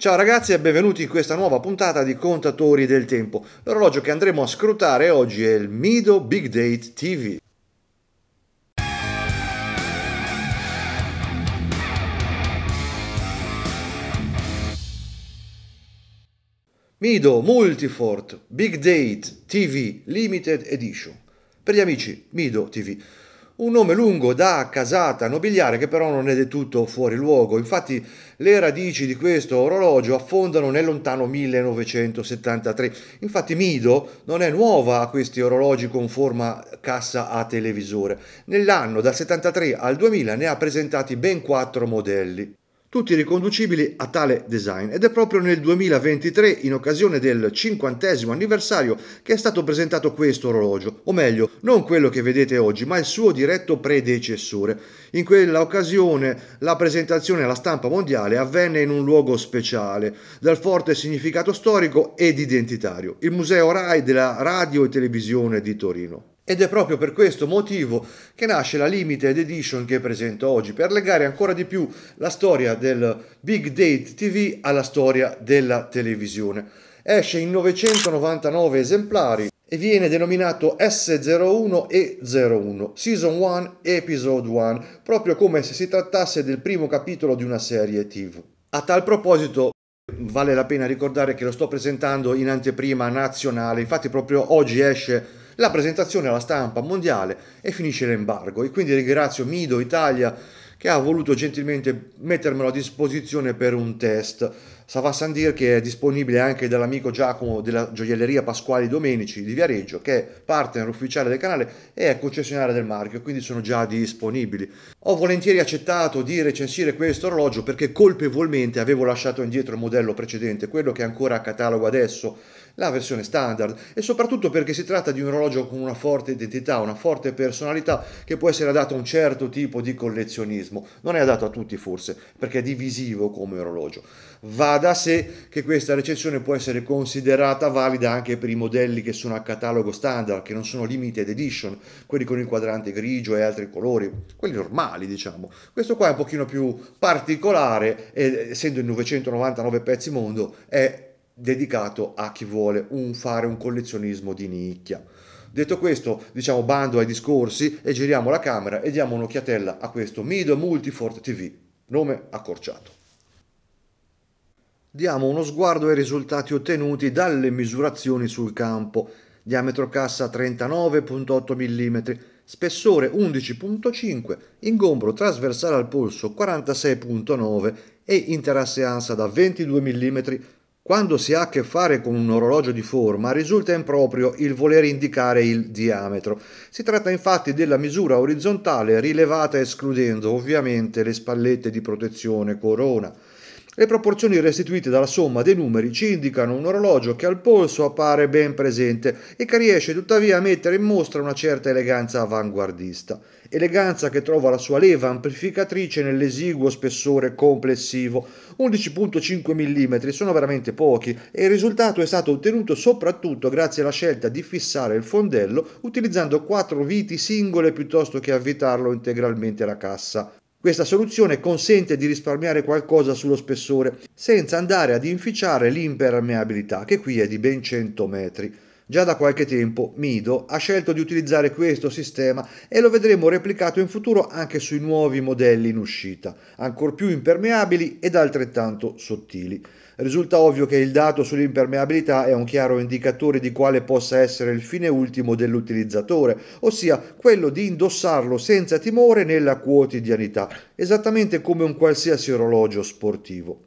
Ciao ragazzi e benvenuti in questa nuova puntata di Contatori del Tempo. L'orologio che andremo a scrutare oggi è il Mido Big Date TV. Mido Multifort Big Date TV Limited Edition. Per gli amici, Mido TV un nome lungo da casata nobiliare che però non è del tutto fuori luogo. Infatti le radici di questo orologio affondano nel lontano 1973. Infatti Mido non è nuova a questi orologi con forma cassa a televisore. Nell'anno dal 73 al 2000 ne ha presentati ben quattro modelli tutti riconducibili a tale design ed è proprio nel 2023 in occasione del cinquantesimo anniversario che è stato presentato questo orologio, o meglio, non quello che vedete oggi, ma il suo diretto predecessore. In quella occasione la presentazione alla stampa mondiale avvenne in un luogo speciale, dal forte significato storico ed identitario, il Museo RAI della Radio e Televisione di Torino. Ed è proprio per questo motivo che nasce la Limited Edition che presento oggi, per legare ancora di più la storia del Big Date TV alla storia della televisione. Esce in 999 esemplari e viene denominato S01 e 01, Season 1, Episode 1, proprio come se si trattasse del primo capitolo di una serie TV. A tal proposito vale la pena ricordare che lo sto presentando in anteprima nazionale, infatti proprio oggi esce la presentazione alla stampa mondiale e finisce l'embargo e quindi ringrazio Mido Italia che ha voluto gentilmente mettermelo a disposizione per un test. Sava Sandir che è disponibile anche dall'amico Giacomo della gioielleria Pasquali Domenici di Viareggio che è partner ufficiale del canale e è concessionaria del marchio, quindi sono già disponibili. Ho volentieri accettato di recensire questo orologio perché colpevolmente avevo lasciato indietro il modello precedente, quello che è ancora a catalogo adesso la versione standard e soprattutto perché si tratta di un orologio con una forte identità, una forte personalità che può essere adatta a un certo tipo di collezionismo. Non è adatto a tutti forse perché è divisivo come orologio. Va da sé che questa recensione può essere considerata valida anche per i modelli che sono a catalogo standard, che non sono limited edition, quelli con il quadrante grigio e altri colori, quelli normali diciamo. Questo qua è un pochino più particolare essendo il 999 pezzi mondo è dedicato a chi vuole un, fare un collezionismo di nicchia. Detto questo, diciamo bando ai discorsi e giriamo la camera e diamo un'occhiatella a questo Mido Multifort TV, nome accorciato. Diamo uno sguardo ai risultati ottenuti dalle misurazioni sul campo. Diametro cassa 39.8 mm, spessore 11.5, ingombro trasversale al polso 46.9 e interasse ansa da 22 mm quando si ha a che fare con un orologio di forma risulta improprio il voler indicare il diametro. Si tratta infatti della misura orizzontale rilevata escludendo ovviamente le spallette di protezione corona. Le proporzioni restituite dalla somma dei numeri ci indicano un orologio che al polso appare ben presente e che riesce tuttavia a mettere in mostra una certa eleganza avanguardista, eleganza che trova la sua leva amplificatrice nell'esiguo spessore complessivo. 11.5 mm sono veramente pochi e il risultato è stato ottenuto soprattutto grazie alla scelta di fissare il fondello utilizzando quattro viti singole piuttosto che avvitarlo integralmente la cassa. Questa soluzione consente di risparmiare qualcosa sullo spessore senza andare ad inficiare l'impermeabilità che qui è di ben 100 metri. Già da qualche tempo Mido ha scelto di utilizzare questo sistema e lo vedremo replicato in futuro anche sui nuovi modelli in uscita, ancor più impermeabili ed altrettanto sottili. Risulta ovvio che il dato sull'impermeabilità è un chiaro indicatore di quale possa essere il fine ultimo dell'utilizzatore, ossia quello di indossarlo senza timore nella quotidianità, esattamente come un qualsiasi orologio sportivo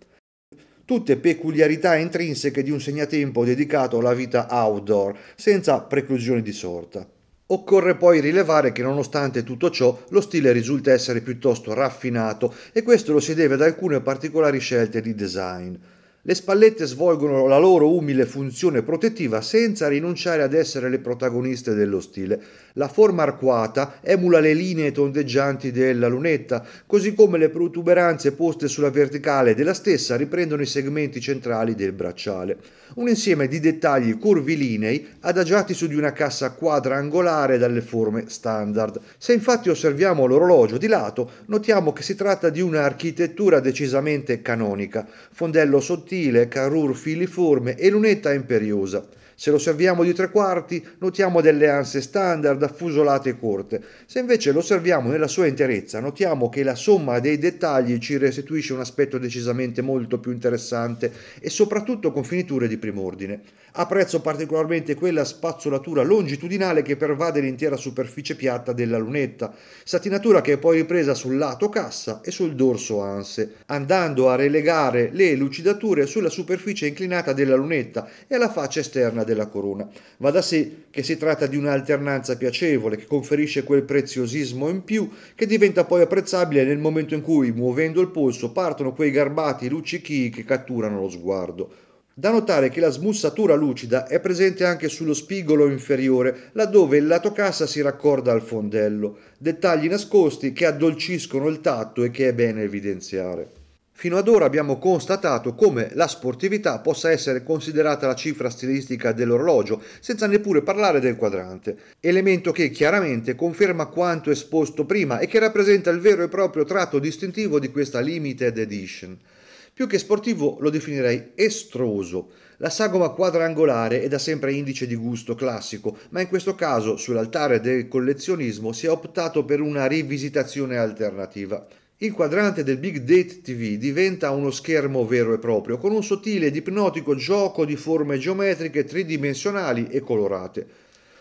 tutte peculiarità intrinseche di un segnatempo dedicato alla vita outdoor, senza preclusioni di sorta. Occorre poi rilevare che nonostante tutto ciò lo stile risulta essere piuttosto raffinato e questo lo si deve ad alcune particolari scelte di design. Le spallette svolgono la loro umile funzione protettiva senza rinunciare ad essere le protagoniste dello stile. La forma arcuata emula le linee tondeggianti della lunetta, così come le protuberanze poste sulla verticale della stessa riprendono i segmenti centrali del bracciale. Un insieme di dettagli curvilinei adagiati su di una cassa quadrangolare dalle forme standard. Se infatti osserviamo l'orologio di lato, notiamo che si tratta di un'architettura decisamente canonica. Fondello sottile sottile, carur filiforme e lunetta imperiosa se lo serviamo di tre quarti, notiamo delle anse standard affusolate e corte. Se invece lo serviamo nella sua interezza, notiamo che la somma dei dettagli ci restituisce un aspetto decisamente molto più interessante e soprattutto con finiture di primo ordine. Apprezzo particolarmente quella spazzolatura longitudinale che pervade l'intera superficie piatta della lunetta, satinatura che è poi ripresa sul lato cassa e sul dorso anse, andando a relegare le lucidature sulla superficie inclinata della lunetta e alla faccia esterna del della corona. Va da sé che si tratta di un'alternanza piacevole che conferisce quel preziosismo in più che diventa poi apprezzabile nel momento in cui, muovendo il polso, partono quei garbati luccichii che catturano lo sguardo. Da notare che la smussatura lucida è presente anche sullo spigolo inferiore, laddove il lato cassa si raccorda al fondello, dettagli nascosti che addolciscono il tatto e che è bene evidenziare. Fino ad ora abbiamo constatato come la sportività possa essere considerata la cifra stilistica dell'orologio, senza neppure parlare del quadrante, elemento che chiaramente conferma quanto esposto prima e che rappresenta il vero e proprio tratto distintivo di questa limited edition. Più che sportivo lo definirei estroso. La sagoma quadrangolare è da sempre indice di gusto classico, ma in questo caso sull'altare del collezionismo si è optato per una rivisitazione alternativa il quadrante del Big Date TV diventa uno schermo vero e proprio, con un sottile ed ipnotico gioco di forme geometriche tridimensionali e colorate,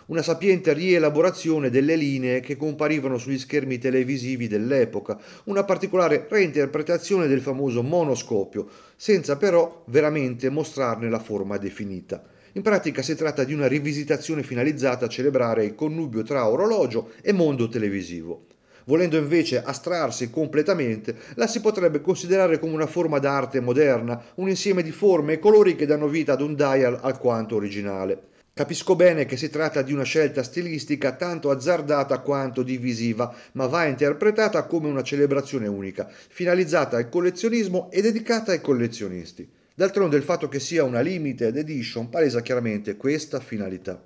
una sapiente rielaborazione delle linee che comparivano sugli schermi televisivi dell'epoca, una particolare reinterpretazione del famoso monoscopio, senza però veramente mostrarne la forma definita. In pratica si tratta di una rivisitazione finalizzata a celebrare il connubio tra orologio e mondo televisivo. Volendo invece astrarsi completamente, la si potrebbe considerare come una forma d'arte moderna, un insieme di forme e colori che danno vita ad un dial alquanto originale. Capisco bene che si tratta di una scelta stilistica tanto azzardata quanto divisiva, ma va interpretata come una celebrazione unica, finalizzata al collezionismo e dedicata ai collezionisti. D'altronde il fatto che sia una limited edition palesa chiaramente questa finalità.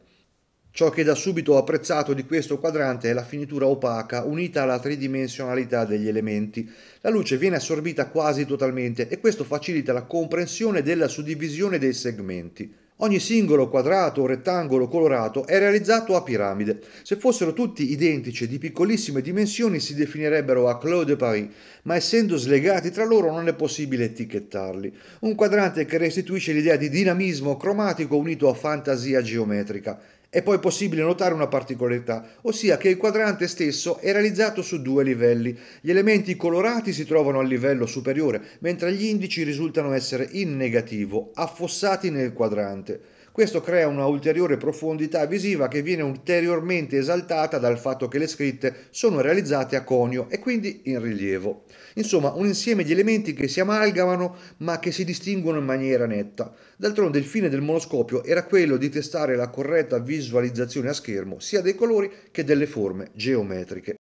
Ciò che da subito ho apprezzato di questo quadrante è la finitura opaca unita alla tridimensionalità degli elementi. La luce viene assorbita quasi totalmente e questo facilita la comprensione della suddivisione dei segmenti. Ogni singolo quadrato o rettangolo colorato è realizzato a piramide. Se fossero tutti identici e di piccolissime dimensioni si definirebbero a Claude de Paris, ma essendo slegati tra loro non è possibile etichettarli. Un quadrante che restituisce l'idea di dinamismo cromatico unito a fantasia geometrica. È poi possibile notare una particolarità, ossia che il quadrante stesso è realizzato su due livelli. Gli elementi colorati si trovano al livello superiore, mentre gli indici risultano essere in negativo, affossati nel quadrante. Questo crea una ulteriore profondità visiva che viene ulteriormente esaltata dal fatto che le scritte sono realizzate a conio e quindi in rilievo. Insomma, un insieme di elementi che si amalgamano ma che si distinguono in maniera netta. D'altronde il fine del monoscopio era quello di testare la corretta visualizzazione a schermo sia dei colori che delle forme geometriche.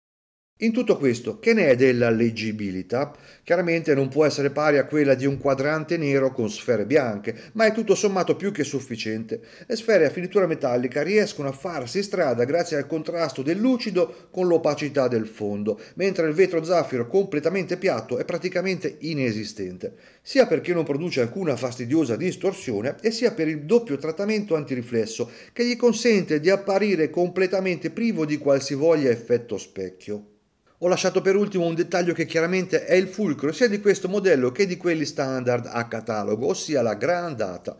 In tutto questo, che ne è della leggibilità? Chiaramente non può essere pari a quella di un quadrante nero con sfere bianche, ma è tutto sommato più che sufficiente. Le sfere a finitura metallica riescono a farsi strada grazie al contrasto del lucido con l'opacità del fondo, mentre il vetro zaffiro completamente piatto è praticamente inesistente, sia perché non produce alcuna fastidiosa distorsione e sia per il doppio trattamento antiriflesso che gli consente di apparire completamente privo di qualsivoglia effetto specchio. Ho lasciato per ultimo un dettaglio che chiaramente è il fulcro sia di questo modello che di quelli standard a catalogo, ossia la gran data.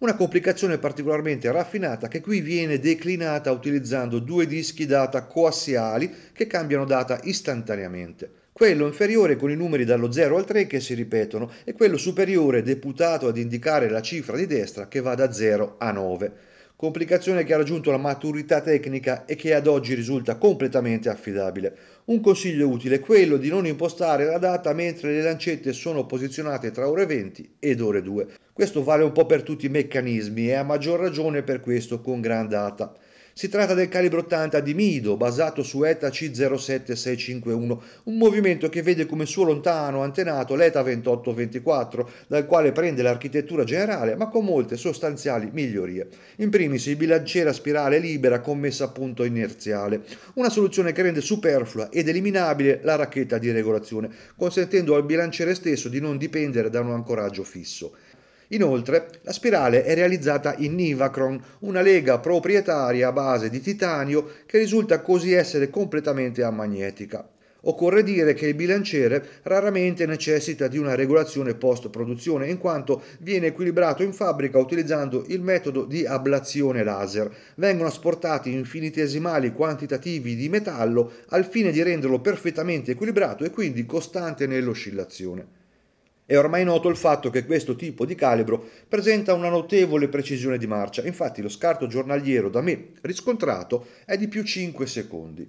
Una complicazione particolarmente raffinata che qui viene declinata utilizzando due dischi data coassiali che cambiano data istantaneamente quello inferiore con i numeri dallo 0 al 3 che si ripetono e quello superiore deputato ad indicare la cifra di destra che va da 0 a 9 complicazione che ha raggiunto la maturità tecnica e che ad oggi risulta completamente affidabile. Un consiglio utile è quello di non impostare la data mentre le lancette sono posizionate tra ore 20 ed ore 2. Questo vale un po' per tutti i meccanismi e a maggior ragione per questo con gran data. Si tratta del calibro 80 di Mido, basato su ETA C07651, un movimento che vede come suo lontano antenato l'ETA 2824, dal quale prende l'architettura generale, ma con molte sostanziali migliorie. In primis, il bilanciere a spirale libera con messa a punto inerziale, una soluzione che rende superflua ed eliminabile la racchetta di regolazione, consentendo al bilanciere stesso di non dipendere da un ancoraggio fisso. Inoltre, la spirale è realizzata in Nivacron, una lega proprietaria a base di titanio che risulta così essere completamente amagnetica. Occorre dire che il bilanciere raramente necessita di una regolazione post-produzione in quanto viene equilibrato in fabbrica utilizzando il metodo di ablazione laser. Vengono asportati infinitesimali quantitativi di metallo al fine di renderlo perfettamente equilibrato e quindi costante nell'oscillazione. È ormai noto il fatto che questo tipo di calibro presenta una notevole precisione di marcia, infatti lo scarto giornaliero da me riscontrato è di più 5 secondi.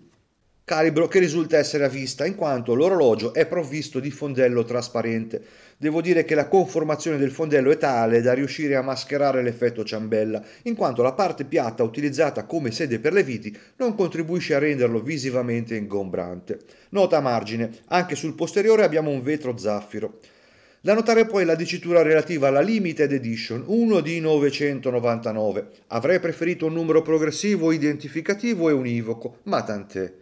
Calibro che risulta essere a vista in quanto l'orologio è provvisto di fondello trasparente. Devo dire che la conformazione del fondello è tale da riuscire a mascherare l'effetto ciambella, in quanto la parte piatta utilizzata come sede per le viti non contribuisce a renderlo visivamente ingombrante. Nota a margine, anche sul posteriore abbiamo un vetro zaffiro. Da notare poi la dicitura relativa alla Limited Edition, 1 di 999. Avrei preferito un numero progressivo, identificativo e univoco, ma tant'è.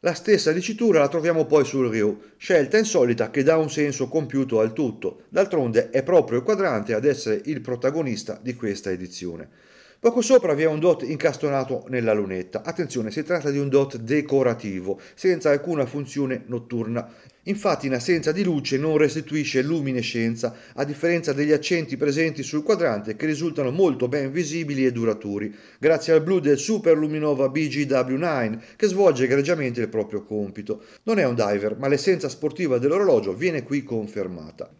La stessa dicitura la troviamo poi sul Ryu, scelta insolita che dà un senso compiuto al tutto, d'altronde è proprio il quadrante ad essere il protagonista di questa edizione. Poco sopra vi è un dot incastonato nella lunetta. Attenzione, si tratta di un dot decorativo, senza alcuna funzione notturna. Infatti in assenza di luce non restituisce luminescenza, a differenza degli accenti presenti sul quadrante che risultano molto ben visibili e duraturi, grazie al blu del Super Luminova BGW9 che svolge egregiamente il proprio compito. Non è un diver, ma l'essenza sportiva dell'orologio viene qui confermata.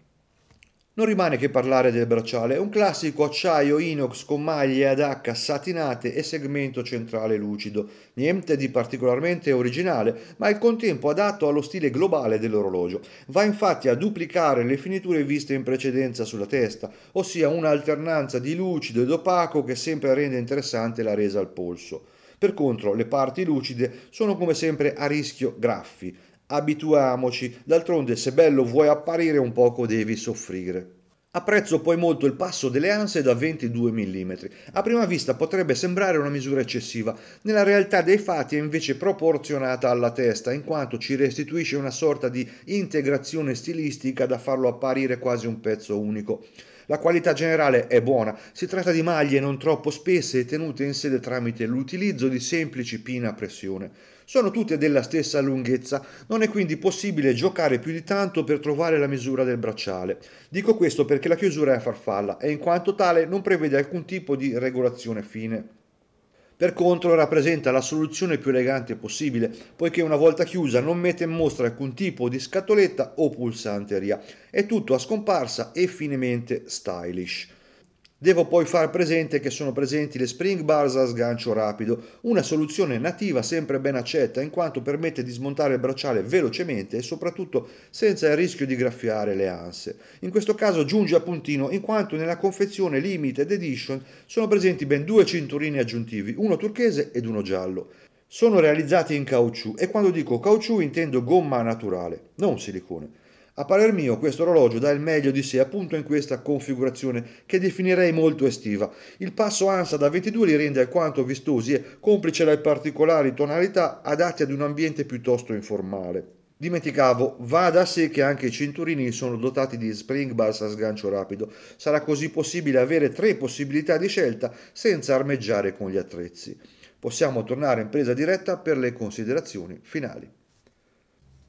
Non rimane che parlare del bracciale, un classico acciaio inox con maglie ad H satinate e segmento centrale lucido, niente di particolarmente originale, ma al contempo adatto allo stile globale dell'orologio. Va infatti a duplicare le finiture viste in precedenza sulla testa, ossia un'alternanza di lucido ed opaco che sempre rende interessante la resa al polso. Per contro, le parti lucide sono come sempre a rischio graffi, abituiamoci, d'altronde se bello vuoi apparire un poco devi soffrire. Apprezzo poi molto il passo delle anse da 22 mm. A prima vista potrebbe sembrare una misura eccessiva, nella realtà dei fatti è invece proporzionata alla testa, in quanto ci restituisce una sorta di integrazione stilistica da farlo apparire quasi un pezzo unico. La qualità generale è buona, si tratta di maglie non troppo spesse e tenute in sede tramite l'utilizzo di semplici pina a pressione sono tutte della stessa lunghezza, non è quindi possibile giocare più di tanto per trovare la misura del bracciale. Dico questo perché la chiusura è a farfalla e in quanto tale non prevede alcun tipo di regolazione fine. Per contro rappresenta la soluzione più elegante possibile, poiché una volta chiusa non mette in mostra alcun tipo di scatoletta o pulsanteria. È tutto a scomparsa e finemente stylish. Devo poi far presente che sono presenti le spring bars a sgancio rapido, una soluzione nativa sempre ben accetta in quanto permette di smontare il bracciale velocemente e soprattutto senza il rischio di graffiare le anse. In questo caso giunge a puntino in quanto nella confezione Limited Edition sono presenti ben due cinturini aggiuntivi, uno turchese ed uno giallo. Sono realizzati in caucciù e quando dico caucciù intendo gomma naturale, non silicone. A parer mio questo orologio dà il meglio di sé appunto in questa configurazione che definirei molto estiva. Il passo ansa da 22 li rende alquanto vistosi e complice le particolari tonalità adatti ad un ambiente piuttosto informale. Dimenticavo, va da sé che anche i cinturini sono dotati di spring bars a sgancio rapido. Sarà così possibile avere tre possibilità di scelta senza armeggiare con gli attrezzi. Possiamo tornare in presa diretta per le considerazioni finali.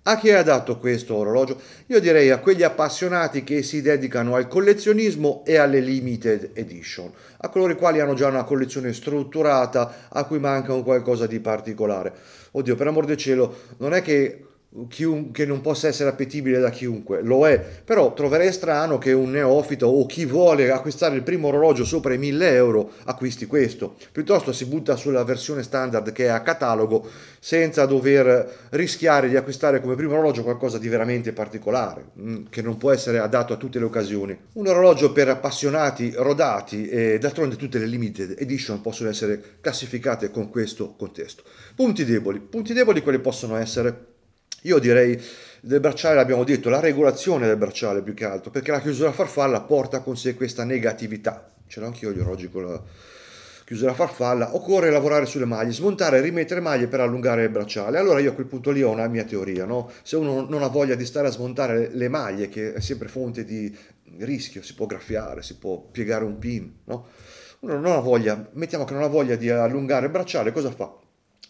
A chi è adatto questo orologio? Io direi a quegli appassionati che si dedicano al collezionismo e alle limited edition, a coloro i quali hanno già una collezione strutturata a cui manca un qualcosa di particolare. Oddio, per amor del cielo, non è che chiun- che non possa essere appetibile da chiunque, lo è, però troverei strano che un neofito o chi vuole acquistare il primo orologio sopra i 1000 euro acquisti questo, piuttosto si butta sulla versione standard che è a catalogo senza dover rischiare di acquistare come primo orologio qualcosa di veramente particolare, mm, che non può essere adatto a tutte le occasioni. Un orologio per appassionati, rodati e d'altronde tutte le limited edition possono essere classificate con questo contesto. Punti deboli, punti deboli quelli possono essere io direi del bracciale l'abbiamo detto, la regolazione del bracciale più che altro, perché la chiusura farfalla porta con sé questa negatività. Ce l'ho anch'io io oggi con la chiusura farfalla. Occorre lavorare sulle maglie, smontare e rimettere maglie per allungare il bracciale. Allora io a quel punto lì ho una mia teoria, no? Se uno non ha voglia di stare a smontare le maglie, che è sempre fonte di rischio, si può graffiare, si può piegare un pin, no? Uno non ha voglia, mettiamo che non ha voglia di allungare il bracciale, cosa fa?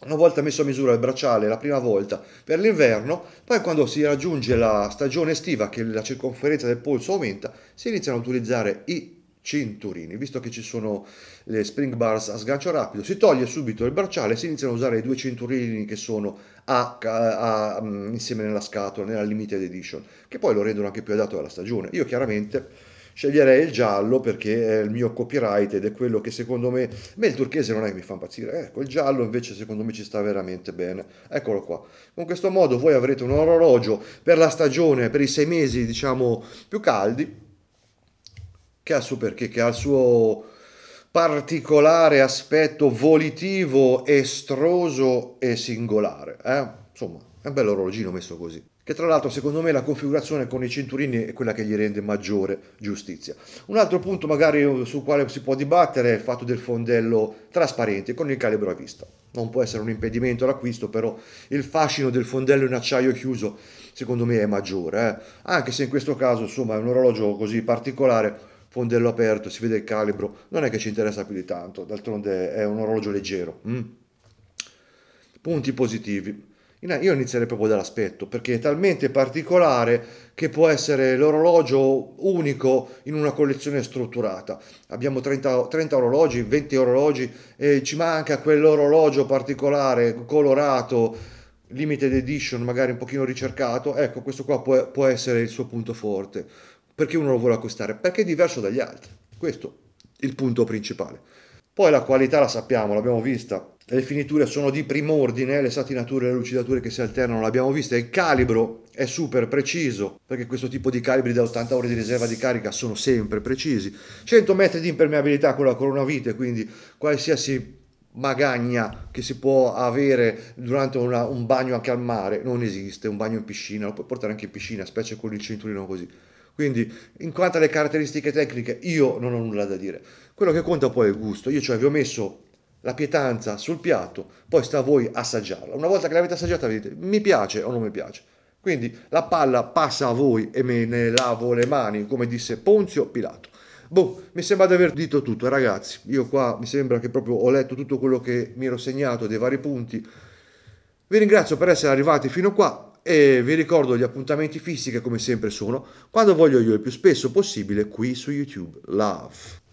una volta messo a misura il bracciale la prima volta per l'inverno, poi quando si raggiunge la stagione estiva che la circonferenza del polso aumenta, si iniziano a utilizzare i cinturini, visto che ci sono le spring bars a sgancio rapido, si toglie subito il bracciale e si iniziano a usare i due cinturini che sono a, a, a, mm, insieme nella scatola, nella limited edition, che poi lo rendono anche più adatto alla stagione. Io chiaramente sceglierei il giallo perché è il mio copyright ed è quello che secondo me, me il turchese non è che mi fa impazzire, eh, ecco il giallo invece secondo me ci sta veramente bene, eccolo qua. Con questo modo voi avrete un orologio per la stagione, per i sei mesi diciamo più caldi, che ha il suo perché, che ha il suo particolare aspetto volitivo, estroso e singolare. Eh? Insomma, è un bello orologino messo così che tra l'altro secondo me la configurazione con i cinturini è quella che gli rende maggiore giustizia. Un altro punto magari sul quale si può dibattere è il fatto del fondello trasparente con il calibro a vista. Non può essere un impedimento all'acquisto, però il fascino del fondello in acciaio chiuso secondo me è maggiore, eh? anche se in questo caso insomma è un orologio così particolare fondello aperto, si vede il calibro, non è che ci interessa più di tanto, d'altronde è un orologio leggero. Mm. Punti positivi. Io inizierei proprio dall'aspetto perché è talmente particolare che può essere l'orologio unico in una collezione strutturata. Abbiamo 30, 30 orologi, 20 orologi e ci manca quell'orologio particolare, colorato, limited edition, magari un pochino ricercato. Ecco, questo qua può, può essere il suo punto forte. Perché uno lo vuole acquistare? Perché è diverso dagli altri. Questo è il punto principale. Poi la qualità la sappiamo, l'abbiamo vista le finiture sono di prim'ordine, le satinature e le lucidature che si alternano l'abbiamo vista, il calibro è super preciso, perché questo tipo di calibri da 80 ore di riserva di carica sono sempre precisi. 100 metri di impermeabilità con la coronavite, quindi qualsiasi magagna che si può avere durante una, un bagno anche al mare non esiste, un bagno in piscina, lo puoi portare anche in piscina, specie con il cinturino così. Quindi, in quanto alle caratteristiche tecniche, io non ho nulla da dire. Quello che conta poi è il gusto. Io cioè vi ho messo la pietanza sul piatto, poi sta a voi assaggiarla. Una volta che l'avete assaggiata vedete mi piace o non mi piace. Quindi la palla passa a voi e me ne lavo le mani, come disse Ponzio Pilato. Boh, mi sembra di aver detto tutto, ragazzi. Io qua mi sembra che proprio ho letto tutto quello che mi ero segnato dei vari punti. Vi ringrazio per essere arrivati fino qua e vi ricordo gli appuntamenti fissi che come sempre sono quando voglio io il più spesso possibile qui su YouTube. Love.